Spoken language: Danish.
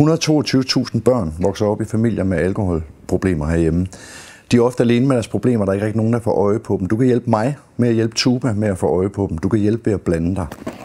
122.000 børn vokser op i familier med alkoholproblemer herhjemme. De er ofte alene med deres problemer, der er ikke rigtig nogen, der får øje på dem. Du kan hjælpe mig med at hjælpe Tuba med at få øje på dem. Du kan hjælpe ved at blande dig.